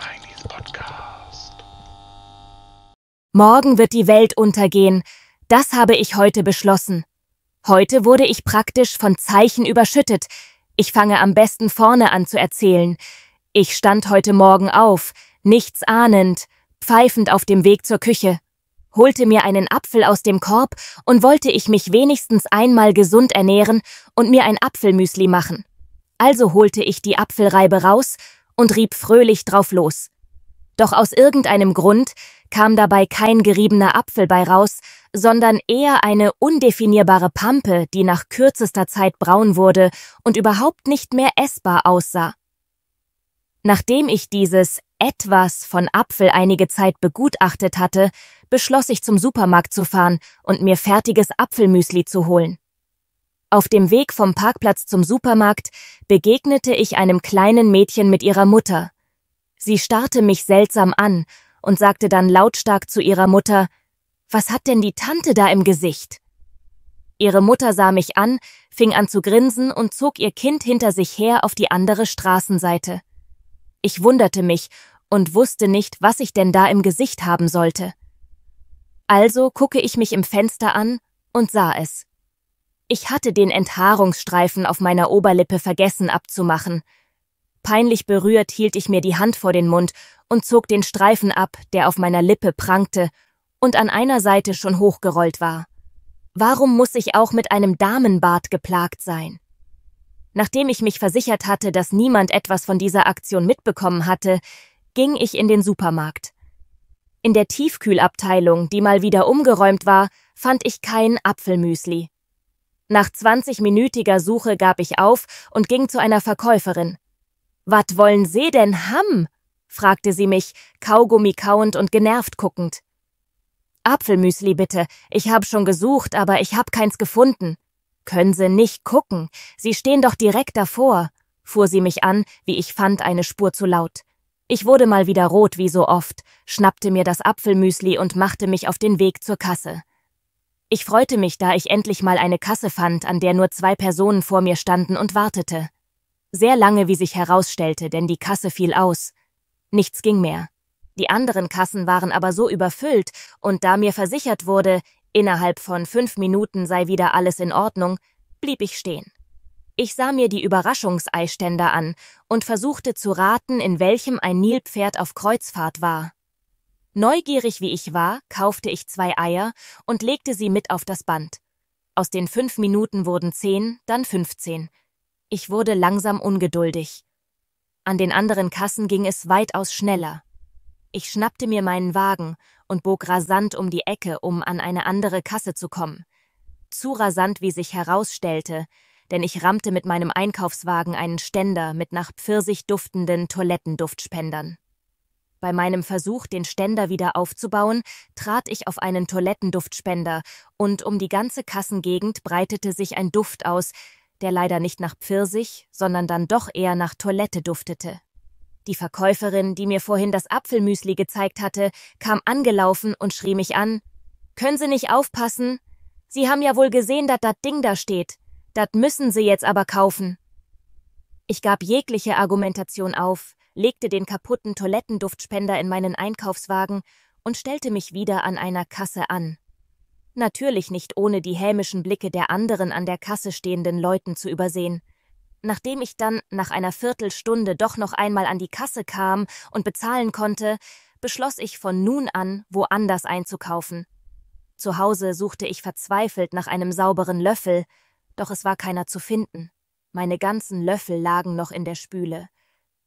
Schweiglies Podcast. Morgen wird die Welt untergehen. Das habe ich heute beschlossen. Heute wurde ich praktisch von Zeichen überschüttet. Ich fange am besten vorne an zu erzählen. Ich stand heute Morgen auf, nichts ahnend, pfeifend auf dem Weg zur Küche, holte mir einen Apfel aus dem Korb und wollte ich mich wenigstens einmal gesund ernähren und mir ein Apfelmüsli machen. Also holte ich die Apfelreibe raus und rieb fröhlich drauf los. Doch aus irgendeinem Grund kam dabei kein geriebener Apfel bei raus, sondern eher eine undefinierbare Pampe, die nach kürzester Zeit braun wurde und überhaupt nicht mehr essbar aussah. Nachdem ich dieses etwas von Apfel einige Zeit begutachtet hatte, beschloss ich zum Supermarkt zu fahren und mir fertiges Apfelmüsli zu holen. Auf dem Weg vom Parkplatz zum Supermarkt begegnete ich einem kleinen Mädchen mit ihrer Mutter. Sie starrte mich seltsam an und sagte dann lautstark zu ihrer Mutter Was hat denn die Tante da im Gesicht? Ihre Mutter sah mich an, fing an zu grinsen und zog ihr Kind hinter sich her auf die andere Straßenseite. Ich wunderte mich und wusste nicht, was ich denn da im Gesicht haben sollte. Also gucke ich mich im Fenster an und sah es. Ich hatte den Enthaarungsstreifen auf meiner Oberlippe vergessen abzumachen. Peinlich berührt hielt ich mir die Hand vor den Mund und zog den Streifen ab, der auf meiner Lippe prangte und an einer Seite schon hochgerollt war. Warum muss ich auch mit einem Damenbart geplagt sein? Nachdem ich mich versichert hatte, dass niemand etwas von dieser Aktion mitbekommen hatte, ging ich in den Supermarkt. In der Tiefkühlabteilung, die mal wieder umgeräumt war, fand ich kein Apfelmüsli. Nach 20-minütiger Suche gab ich auf und ging zu einer Verkäuferin. Wat wollen Sie denn ham? fragte sie mich, Kaugummi kauend und genervt guckend. Apfelmüsli bitte. Ich hab schon gesucht, aber ich hab keins gefunden. Können Sie nicht gucken. Sie stehen doch direkt davor, fuhr sie mich an, wie ich fand, eine Spur zu laut. Ich wurde mal wieder rot wie so oft, schnappte mir das Apfelmüsli und machte mich auf den Weg zur Kasse. Ich freute mich, da ich endlich mal eine Kasse fand, an der nur zwei Personen vor mir standen und wartete. Sehr lange, wie sich herausstellte, denn die Kasse fiel aus. Nichts ging mehr. Die anderen Kassen waren aber so überfüllt, und da mir versichert wurde, innerhalb von fünf Minuten sei wieder alles in Ordnung, blieb ich stehen. Ich sah mir die Überraschungseiständer an und versuchte zu raten, in welchem ein Nilpferd auf Kreuzfahrt war. Neugierig wie ich war, kaufte ich zwei Eier und legte sie mit auf das Band. Aus den fünf Minuten wurden zehn, dann fünfzehn. Ich wurde langsam ungeduldig. An den anderen Kassen ging es weitaus schneller. Ich schnappte mir meinen Wagen und bog rasant um die Ecke, um an eine andere Kasse zu kommen. Zu rasant, wie sich herausstellte, denn ich rammte mit meinem Einkaufswagen einen Ständer mit nach Pfirsich duftenden Toilettenduftspendern. Bei meinem Versuch, den Ständer wieder aufzubauen, trat ich auf einen Toilettenduftspender, und um die ganze Kassengegend breitete sich ein Duft aus, der leider nicht nach Pfirsich, sondern dann doch eher nach Toilette duftete. Die Verkäuferin, die mir vorhin das Apfelmüsli gezeigt hatte, kam angelaufen und schrie mich an. Können Sie nicht aufpassen? Sie haben ja wohl gesehen, dass das Ding da steht. Das müssen Sie jetzt aber kaufen. Ich gab jegliche Argumentation auf legte den kaputten Toilettenduftspender in meinen Einkaufswagen und stellte mich wieder an einer Kasse an. Natürlich nicht ohne die hämischen Blicke der anderen an der Kasse stehenden Leuten zu übersehen. Nachdem ich dann nach einer Viertelstunde doch noch einmal an die Kasse kam und bezahlen konnte, beschloss ich von nun an, woanders einzukaufen. Zu Hause suchte ich verzweifelt nach einem sauberen Löffel, doch es war keiner zu finden. Meine ganzen Löffel lagen noch in der Spüle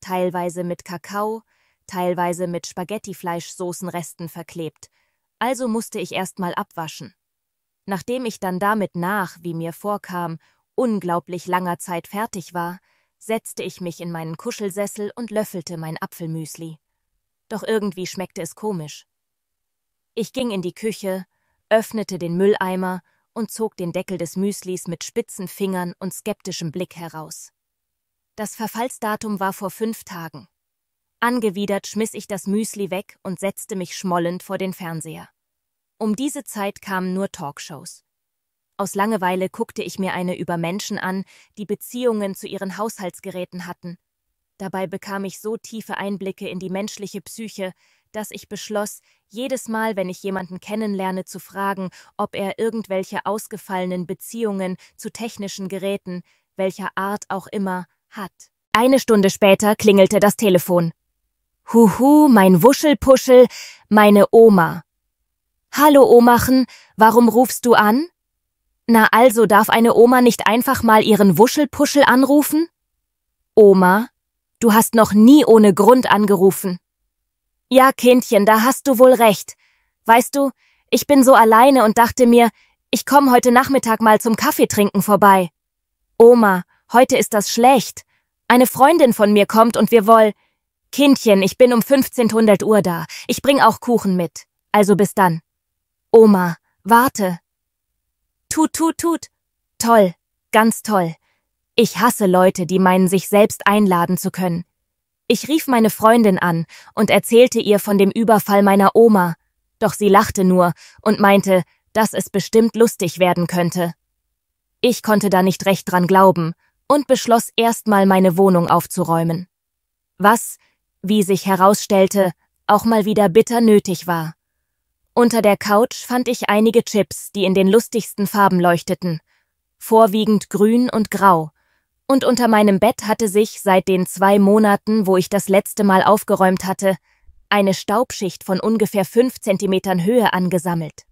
teilweise mit Kakao, teilweise mit Spaghettifleischsoßenresten verklebt, also musste ich erstmal abwaschen. Nachdem ich dann damit nach, wie mir vorkam, unglaublich langer Zeit fertig war, setzte ich mich in meinen Kuschelsessel und löffelte mein Apfelmüsli. Doch irgendwie schmeckte es komisch. Ich ging in die Küche, öffnete den Mülleimer und zog den Deckel des Müslis mit spitzen Fingern und skeptischem Blick heraus. Das Verfallsdatum war vor fünf Tagen. Angewidert schmiss ich das Müsli weg und setzte mich schmollend vor den Fernseher. Um diese Zeit kamen nur Talkshows. Aus Langeweile guckte ich mir eine über Menschen an, die Beziehungen zu ihren Haushaltsgeräten hatten. Dabei bekam ich so tiefe Einblicke in die menschliche Psyche, dass ich beschloss, jedes Mal, wenn ich jemanden kennenlerne, zu fragen, ob er irgendwelche ausgefallenen Beziehungen zu technischen Geräten, welcher Art auch immer, hat. Eine Stunde später klingelte das Telefon. Huhu, mein Wuschelpuschel, meine Oma. Hallo Omachen, warum rufst du an? Na also darf eine Oma nicht einfach mal ihren Wuschelpuschel anrufen? Oma, du hast noch nie ohne Grund angerufen. Ja, Kindchen, da hast du wohl recht. Weißt du, ich bin so alleine und dachte mir, ich komm heute Nachmittag mal zum Kaffeetrinken vorbei. Oma, Heute ist das schlecht. Eine Freundin von mir kommt und wir woll. Kindchen, ich bin um 1500 Uhr da. Ich bring auch Kuchen mit. Also bis dann. Oma, warte. Tut, tut, tut. Toll, ganz toll. Ich hasse Leute, die meinen, sich selbst einladen zu können. Ich rief meine Freundin an und erzählte ihr von dem Überfall meiner Oma, doch sie lachte nur und meinte, dass es bestimmt lustig werden könnte. Ich konnte da nicht recht dran glauben und beschloss erstmal meine Wohnung aufzuräumen. Was, wie sich herausstellte, auch mal wieder bitter nötig war. Unter der Couch fand ich einige Chips, die in den lustigsten Farben leuchteten, vorwiegend grün und grau, und unter meinem Bett hatte sich seit den zwei Monaten, wo ich das letzte Mal aufgeräumt hatte, eine Staubschicht von ungefähr fünf Zentimetern Höhe angesammelt.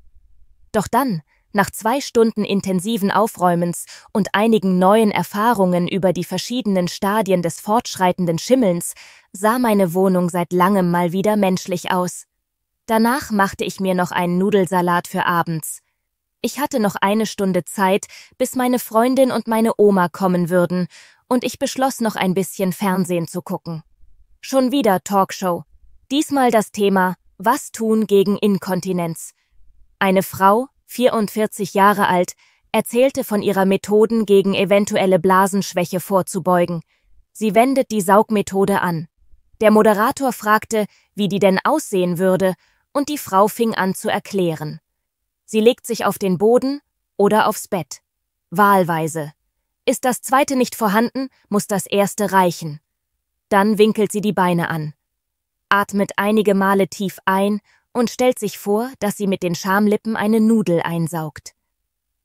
Doch dann, nach zwei Stunden intensiven Aufräumens und einigen neuen Erfahrungen über die verschiedenen Stadien des fortschreitenden Schimmelns sah meine Wohnung seit langem mal wieder menschlich aus. Danach machte ich mir noch einen Nudelsalat für abends. Ich hatte noch eine Stunde Zeit, bis meine Freundin und meine Oma kommen würden, und ich beschloss noch ein bisschen Fernsehen zu gucken. Schon wieder Talkshow. Diesmal das Thema Was tun gegen Inkontinenz. Eine Frau, 44 Jahre alt, erzählte von ihrer Methoden gegen eventuelle Blasenschwäche vorzubeugen. Sie wendet die Saugmethode an. Der Moderator fragte, wie die denn aussehen würde, und die Frau fing an zu erklären. Sie legt sich auf den Boden oder aufs Bett. Wahlweise. Ist das zweite nicht vorhanden, muss das erste reichen. Dann winkelt sie die Beine an. Atmet einige Male tief ein und stellt sich vor, dass sie mit den Schamlippen eine Nudel einsaugt.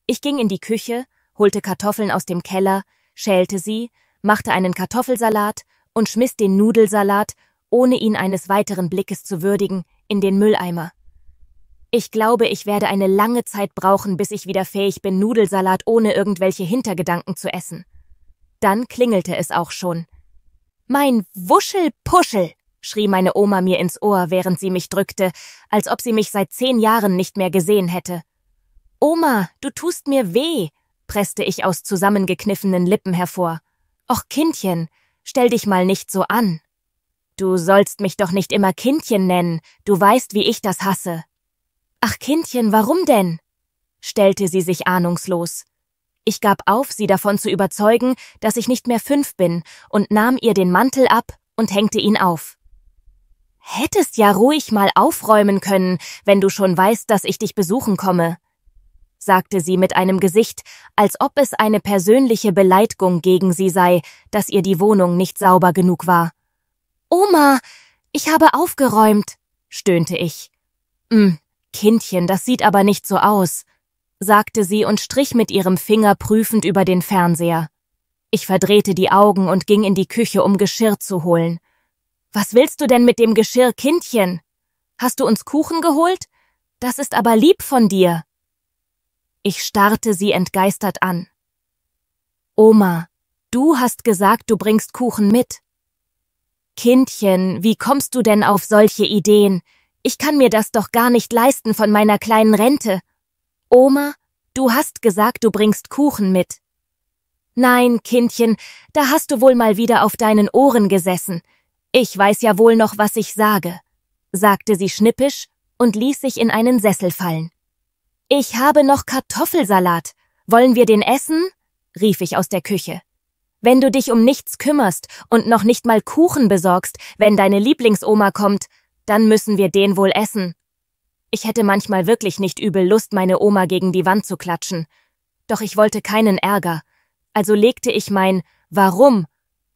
Ich ging in die Küche, holte Kartoffeln aus dem Keller, schälte sie, machte einen Kartoffelsalat und schmiss den Nudelsalat, ohne ihn eines weiteren Blickes zu würdigen, in den Mülleimer. Ich glaube, ich werde eine lange Zeit brauchen, bis ich wieder fähig bin, Nudelsalat ohne irgendwelche Hintergedanken zu essen. Dann klingelte es auch schon. Mein Wuschelpuschel! schrie meine Oma mir ins Ohr, während sie mich drückte, als ob sie mich seit zehn Jahren nicht mehr gesehen hätte. Oma, du tust mir weh, presste ich aus zusammengekniffenen Lippen hervor. Och Kindchen, stell dich mal nicht so an. Du sollst mich doch nicht immer Kindchen nennen, du weißt, wie ich das hasse. Ach Kindchen, warum denn? stellte sie sich ahnungslos. Ich gab auf, sie davon zu überzeugen, dass ich nicht mehr fünf bin, und nahm ihr den Mantel ab und hängte ihn auf. Hättest ja ruhig mal aufräumen können, wenn du schon weißt, dass ich dich besuchen komme, sagte sie mit einem Gesicht, als ob es eine persönliche Beleidigung gegen sie sei, dass ihr die Wohnung nicht sauber genug war. Oma, ich habe aufgeräumt, stöhnte ich. Hm, Kindchen, das sieht aber nicht so aus, sagte sie und strich mit ihrem Finger prüfend über den Fernseher. Ich verdrehte die Augen und ging in die Küche, um Geschirr zu holen. Was willst du denn mit dem Geschirr, Kindchen? Hast du uns Kuchen geholt? Das ist aber lieb von dir. Ich starrte sie entgeistert an. Oma, du hast gesagt, du bringst Kuchen mit. Kindchen, wie kommst du denn auf solche Ideen? Ich kann mir das doch gar nicht leisten von meiner kleinen Rente. Oma, du hast gesagt, du bringst Kuchen mit. Nein, Kindchen, da hast du wohl mal wieder auf deinen Ohren gesessen. Ich weiß ja wohl noch, was ich sage, sagte sie schnippisch und ließ sich in einen Sessel fallen. Ich habe noch Kartoffelsalat. Wollen wir den essen? rief ich aus der Küche. Wenn du dich um nichts kümmerst und noch nicht mal Kuchen besorgst, wenn deine Lieblingsoma kommt, dann müssen wir den wohl essen. Ich hätte manchmal wirklich nicht übel Lust, meine Oma gegen die Wand zu klatschen. Doch ich wollte keinen Ärger. Also legte ich mein Warum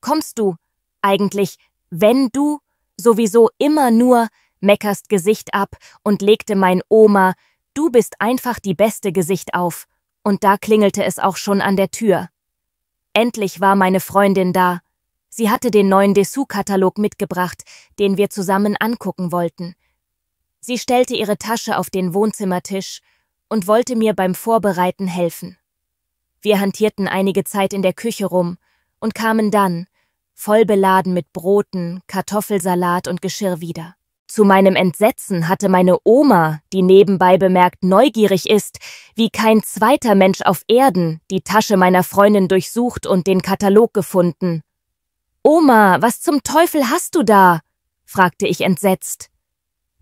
kommst du eigentlich wenn du sowieso immer nur meckerst Gesicht ab und legte mein Oma, du bist einfach die beste Gesicht auf, und da klingelte es auch schon an der Tür. Endlich war meine Freundin da. Sie hatte den neuen Dessous-Katalog mitgebracht, den wir zusammen angucken wollten. Sie stellte ihre Tasche auf den Wohnzimmertisch und wollte mir beim Vorbereiten helfen. Wir hantierten einige Zeit in der Küche rum und kamen dann, voll beladen mit Broten, Kartoffelsalat und Geschirr wieder. Zu meinem Entsetzen hatte meine Oma, die nebenbei bemerkt neugierig ist, wie kein zweiter Mensch auf Erden, die Tasche meiner Freundin durchsucht und den Katalog gefunden. Oma, was zum Teufel hast du da? fragte ich entsetzt.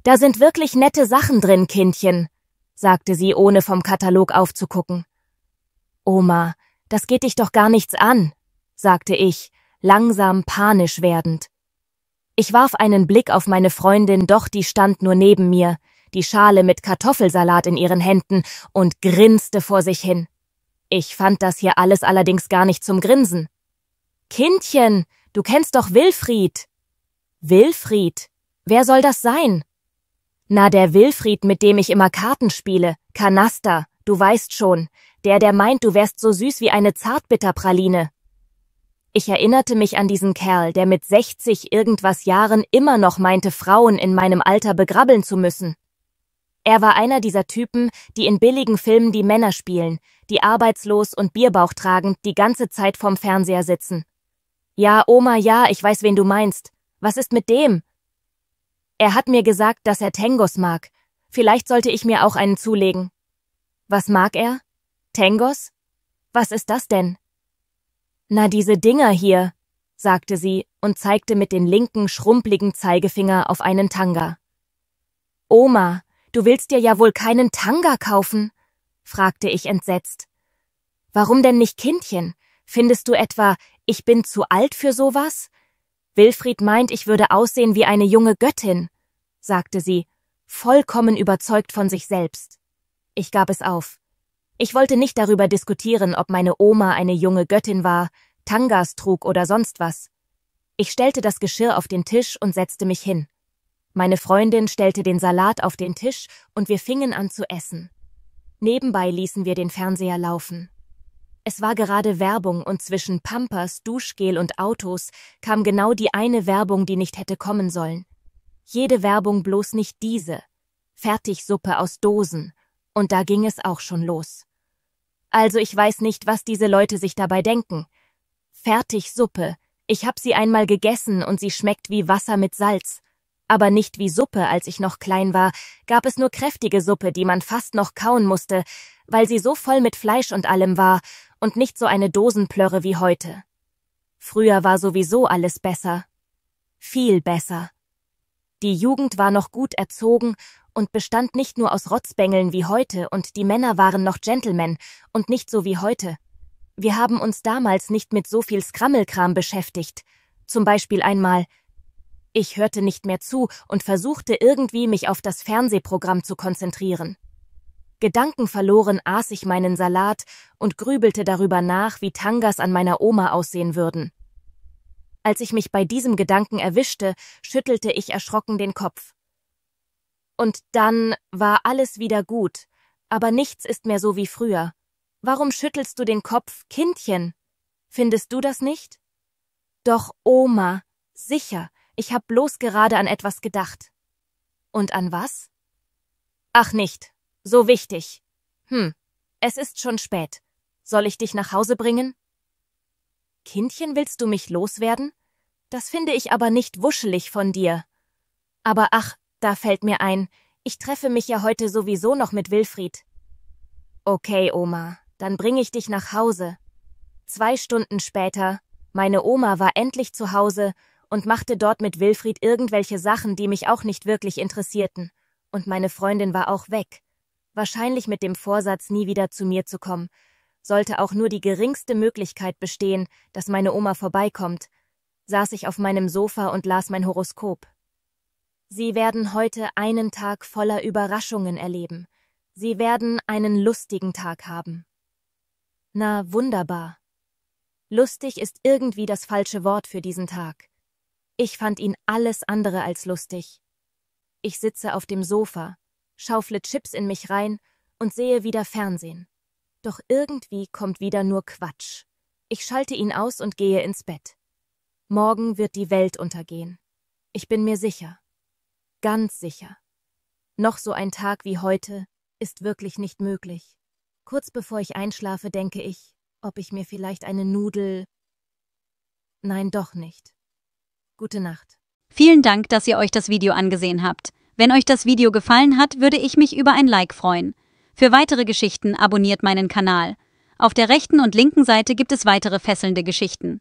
Da sind wirklich nette Sachen drin, Kindchen, sagte sie, ohne vom Katalog aufzugucken. Oma, das geht dich doch gar nichts an, sagte ich langsam panisch werdend. Ich warf einen Blick auf meine Freundin, doch die stand nur neben mir, die Schale mit Kartoffelsalat in ihren Händen und grinste vor sich hin. Ich fand das hier alles allerdings gar nicht zum Grinsen. Kindchen, du kennst doch Wilfried. Wilfried? Wer soll das sein? Na, der Wilfried, mit dem ich immer Karten spiele. Kanaster, du weißt schon. Der, der meint, du wärst so süß wie eine Zartbitterpraline. Ich erinnerte mich an diesen Kerl, der mit 60 irgendwas Jahren immer noch meinte, Frauen in meinem Alter begrabbeln zu müssen. Er war einer dieser Typen, die in billigen Filmen die Männer spielen, die arbeitslos und bierbauchtragend die ganze Zeit vorm Fernseher sitzen. Ja, Oma, ja, ich weiß, wen du meinst. Was ist mit dem? Er hat mir gesagt, dass er Tengos mag. Vielleicht sollte ich mir auch einen zulegen. Was mag er? Tengos? Was ist das denn? Na, diese Dinger hier, sagte sie und zeigte mit den linken, schrumpeligen Zeigefinger auf einen Tanga. Oma, du willst dir ja wohl keinen Tanga kaufen? fragte ich entsetzt. Warum denn nicht Kindchen? Findest du etwa, ich bin zu alt für sowas? Wilfried meint, ich würde aussehen wie eine junge Göttin, sagte sie, vollkommen überzeugt von sich selbst. Ich gab es auf. Ich wollte nicht darüber diskutieren, ob meine Oma eine junge Göttin war, Tangas trug oder sonst was. Ich stellte das Geschirr auf den Tisch und setzte mich hin. Meine Freundin stellte den Salat auf den Tisch und wir fingen an zu essen. Nebenbei ließen wir den Fernseher laufen. Es war gerade Werbung und zwischen Pampers, Duschgel und Autos kam genau die eine Werbung, die nicht hätte kommen sollen. Jede Werbung bloß nicht diese. Fertigsuppe aus Dosen. Und da ging es auch schon los. Also ich weiß nicht, was diese Leute sich dabei denken. Fertig Suppe. Ich hab sie einmal gegessen und sie schmeckt wie Wasser mit Salz. Aber nicht wie Suppe, als ich noch klein war, gab es nur kräftige Suppe, die man fast noch kauen musste, weil sie so voll mit Fleisch und allem war und nicht so eine Dosenplörre wie heute. Früher war sowieso alles besser. Viel besser. Die Jugend war noch gut erzogen und bestand nicht nur aus Rotzbängeln wie heute und die Männer waren noch Gentlemen und nicht so wie heute. Wir haben uns damals nicht mit so viel Skrammelkram beschäftigt. Zum Beispiel einmal. Ich hörte nicht mehr zu und versuchte irgendwie mich auf das Fernsehprogramm zu konzentrieren. Gedankenverloren aß ich meinen Salat und grübelte darüber nach, wie Tangas an meiner Oma aussehen würden. Als ich mich bei diesem Gedanken erwischte, schüttelte ich erschrocken den Kopf. Und dann war alles wieder gut, aber nichts ist mehr so wie früher. Warum schüttelst du den Kopf, Kindchen? Findest du das nicht? Doch, Oma, sicher, ich hab bloß gerade an etwas gedacht. Und an was? Ach nicht, so wichtig. Hm, es ist schon spät. Soll ich dich nach Hause bringen? Kindchen, willst du mich loswerden? Das finde ich aber nicht wuschelig von dir. Aber ach, da fällt mir ein, ich treffe mich ja heute sowieso noch mit Wilfried. Okay, Oma, dann bringe ich dich nach Hause. Zwei Stunden später, meine Oma war endlich zu Hause und machte dort mit Wilfried irgendwelche Sachen, die mich auch nicht wirklich interessierten, und meine Freundin war auch weg, wahrscheinlich mit dem Vorsatz, nie wieder zu mir zu kommen, sollte auch nur die geringste Möglichkeit bestehen, dass meine Oma vorbeikommt, saß ich auf meinem Sofa und las mein Horoskop. Sie werden heute einen Tag voller Überraschungen erleben. Sie werden einen lustigen Tag haben. Na, wunderbar. Lustig ist irgendwie das falsche Wort für diesen Tag. Ich fand ihn alles andere als lustig. Ich sitze auf dem Sofa, schaufle Chips in mich rein und sehe wieder Fernsehen. Doch irgendwie kommt wieder nur Quatsch. Ich schalte ihn aus und gehe ins Bett. Morgen wird die Welt untergehen. Ich bin mir sicher. Ganz sicher. Noch so ein Tag wie heute ist wirklich nicht möglich. Kurz bevor ich einschlafe, denke ich, ob ich mir vielleicht eine Nudel. Nein, doch nicht. Gute Nacht. Vielen Dank, dass ihr euch das Video angesehen habt. Wenn euch das Video gefallen hat, würde ich mich über ein Like freuen. Für weitere Geschichten abonniert meinen Kanal. Auf der rechten und linken Seite gibt es weitere fesselnde Geschichten.